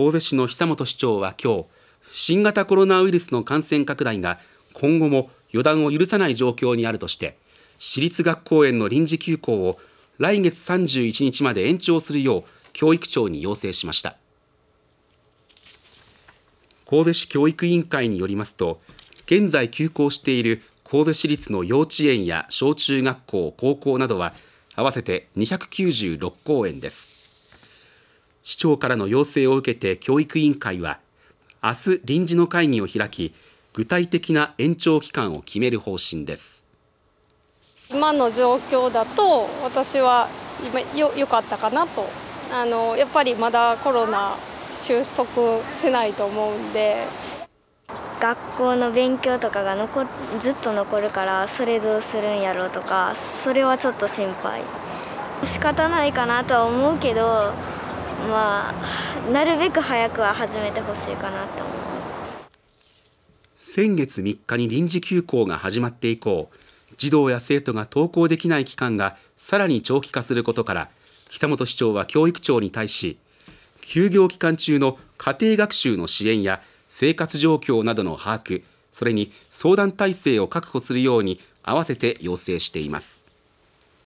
神戸市の久本市長は今日新型コロナウイルスの感染拡大が今後も予断を許さない状況にあるとして私立学校園の臨時休校を来月31日まで延長するよう教育庁に要請しました神戸市教育委員会によりますと現在休校している神戸市立の幼稚園や小中学校高校などは合わせて296校園です市長からの要請を受けて教育委員会は明日臨時の会議を開き具体的な延長期間を決める方針です今の状況だと私は今よよかったかなとあのやっぱりまだコロナ収束しないと思うんで学校の勉強とかが残ずっと残るからそれどうするんやろうとかそれはちょっと心配仕方ないかなとは思うけどまあなるべく早くは始めてほしいかなと思先月3日に臨時休校が始まって以降児童や生徒が登校できない期間がさらに長期化することから久本市長は教育長に対し休業期間中の家庭学習の支援や生活状況などの把握それに相談体制を確保するように合わせて要請しています